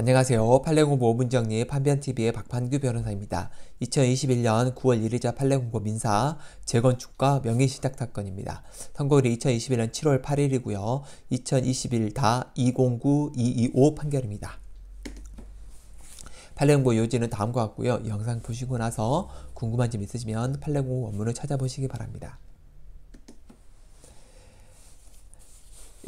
안녕하세요. 판례공고 문정리 판변TV의 박판규 변호사입니다. 2021년 9월 1일자 판례공고 민사 재건축과 명의시작 사건입니다. 선고일이 2021년 7월 8일이고요. 2021다209-225 판결입니다. 판례공고 요지는 다음과 같고요. 영상 보시고 나서 궁금한 점 있으시면 판례공고 원문을 찾아보시기 바랍니다.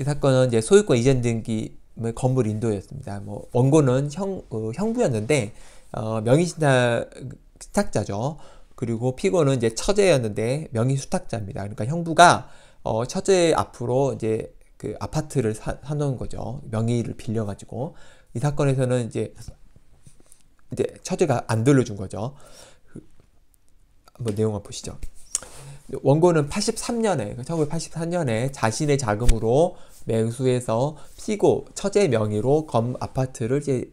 이 사건은 이제 소유권 이전 등기 뭐 건물 인도였습니다. 뭐 원고는 형, 어, 형부였는데 어, 명의신탁자죠. 그리고 피고는 이제 처제였는데 명의수탁자입니다. 그러니까 형부가 어, 처제 앞으로 이제 그 아파트를 사, 놓은 거죠. 명의를 빌려가지고 이 사건에서는 이제 이제 처제가 안 돌려준 거죠. 그, 한번 내용을 보시죠. 원고는 83년에 1983년에 그 자신의 자금으로 맹수에서 피고 처제 명의로 검 아파트를 이제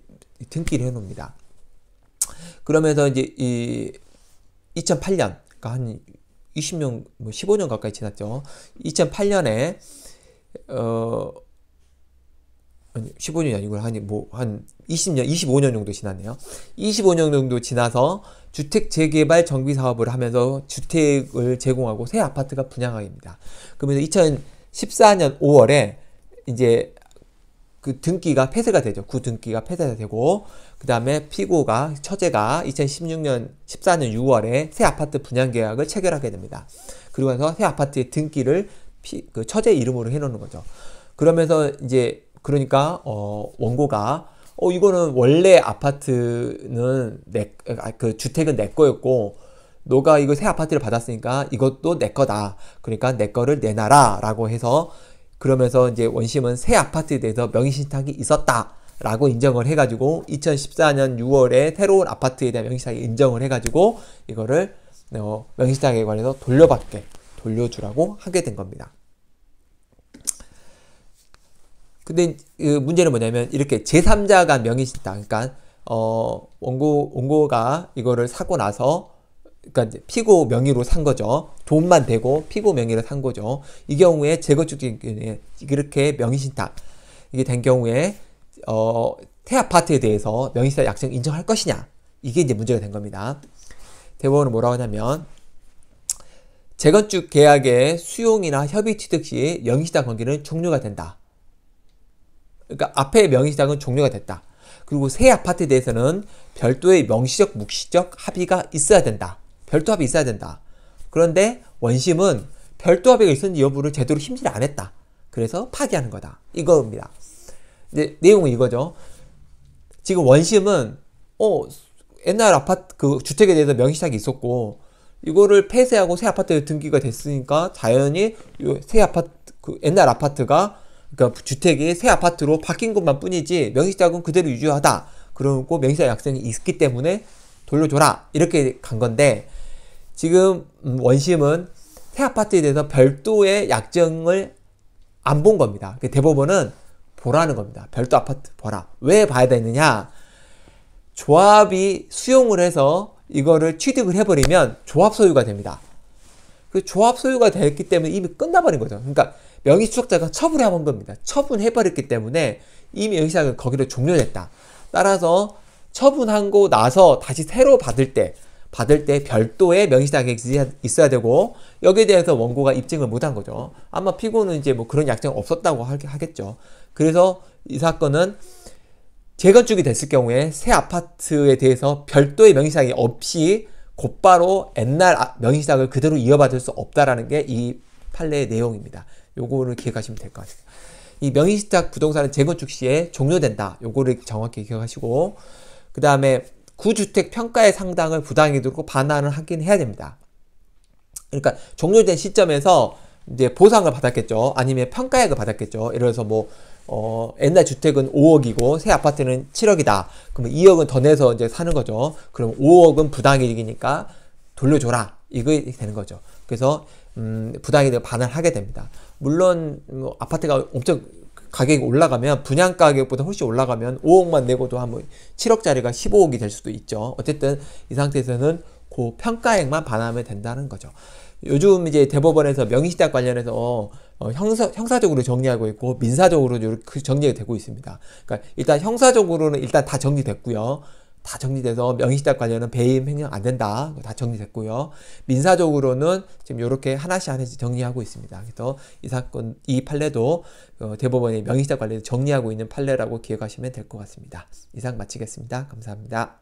등기를 해놓습니다. 그러면서 이제 이 2008년 그러니까 한 20년 뭐 15년 가까이 지났죠. 2008년에 어 아니, 15년이 아니고 한, 뭐, 한 20년, 25년 정도 지났네요. 25년 정도 지나서 주택 재개발 정비 사업을 하면서 주택을 제공하고 새 아파트가 분양하입니다. 그러면 2014년 5월에 이제 그 등기가 폐쇄가 되죠. 구 등기가 폐쇄가 되고 그 다음에 피고가 처제가 2016년 14년 6월에 새 아파트 분양 계약을 체결하게 됩니다. 그러면서 새 아파트의 등기를 피, 그 처제 이름으로 해놓는 거죠. 그러면서 이제 그러니까 어, 원고가 어 이거는 원래 아파트는 내그 아, 주택은 내 거였고 너가 이거 새 아파트를 받았으니까 이것도 내 거다. 그러니까 내 거를 내놔라라고 해서 그러면서 이제 원심은 새 아파트에 대해서 명의 신탁이 있었다. 라고 인정을 해가지고 2014년 6월에 새로운 아파트에 대한 명의신탁에 인정을 해가지고 이거를 어, 명의신탁에 관해서 돌려받게 돌려주라고 하게 된 겁니다. 근데 그 문제는 뭐냐면 이렇게 제3자가 명의신다. 그러니까 어 원고 원고가 이거를 사고 나서 그러니까 피고 명의로 산 거죠. 돈만 대고 피고 명의로 산 거죠. 이 경우에 재건축인 이렇게 명의신탁 이게 된 경우에 어, 태 아파트에 대해서 명의사 약정 인정할 것이냐 이게 이제 문제가 된 겁니다. 대법원은 뭐라고 하냐면 재건축 계약의 수용이나 협의 취득 시 명의신탁 관계는 종료가 된다. 그러니까 앞에 명의시장은 종료가 됐다. 그리고 새 아파트에 대해서는 별도의 명시적, 묵시적 합의가 있어야 된다. 별도 합의 있어야 된다. 그런데 원심은 별도 합의가 있었는지 여부를 제대로 힘질 안 했다. 그래서 파기하는 거다. 이겁니다. 이제 내용은 이거죠. 지금 원심은 어 옛날 아파트 그 주택에 대해서 명시탁이 있었고 이거를 폐쇄하고 새 아파트에 등기가 됐으니까 자연히 새 아파트 그 옛날 아파트가 그러니까 주택이 새 아파트로 바뀐 것만 뿐이지 명의자금 그대로 유지하다. 그러고 명의자 약정이 있기 때문에 돌려줘라. 이렇게 간 건데 지금 음, 원심은 새 아파트에 대해서 별도의 약정을 안 본 겁니다. 그러니까 대법원은 보라는 겁니다. 별도 아파트 보라. 왜 봐야 되느냐? 조합이 수용을 해서 이거를 취득을 해버리면 조합 소유가 됩니다. 그 조합 소유가 됐기 때문에 이미 끝나버린 거죠. 그러니까 명의 추적자가 처분을 해본 겁니다. 처분해버렸기 때문에 이미 의시작은 거기로 종료됐다. 따라서 처분하고 나서 다시 새로 받을 때 받을 때 별도의 명시자격이 있어야 되고 여기에 대해서 원고가 입증을 못 한 거죠. 아마 피고는 이제 뭐 그런 약정 없었다고 하겠죠. 그래서 이 사건은 재건축이 됐을 경우에 새 아파트에 대해서 별도의 명시자격이 없이 곧바로 옛날 아, 명시자격을 그대로 이어받을 수 없다라는 게이 판례의 내용입니다. 요거를 기억하시면 될 것 같습니다. 이 명의시작 부동산은 재건축 시에 종료된다. 요거를 정확히 기억하시고 그 다음에 구주택 평가의 상당을 부당히 두고 반환을 하긴 해야 됩니다. 그러니까 종료된 시점에서 이제 보상을 받았겠죠. 아니면 평가액을 받았겠죠. 예를 들어서 뭐, 어, 옛날 주택은 5억이고 새 아파트는 7억이다. 그러면 2억은 더 내서 이제 사는 거죠. 그럼 5억은 부당이익이니까 돌려줘라. 이거 되는 거죠. 그래서 음, 부당이 득 반환하게 됩니다. 물론 뭐 아파트가 엄청 가격이 올라가면 분양 가격보다 훨씬 올라가면 5억만 내고도 한뭐 7억짜리가 15억이 될 수도 있죠. 어쨌든 이 상태에서는 그 평가액만 반하면 된다는 거죠. 요즘 이제 대법원에서 명의시탁 관련해서 어, 형사, 형사적으로 정리하고 있고 민사적으로 정리가 되고 있습니다. 그러니까 일단 형사적으로는 일단 다 정리됐고요. 다 정리돼서 명의시탁 관련은 배임 횡령 안 된다. 다 정리됐고요. 민사적으로는 지금 이렇게 하나씩 하나씩 정리하고 있습니다. 그래서 이 사건, 이 판례도 어, 대법원의 명의시탁 관련을 정리하고 있는 판례라고 기억하시면 될 것 같습니다. 이상 마치겠습니다. 감사합니다.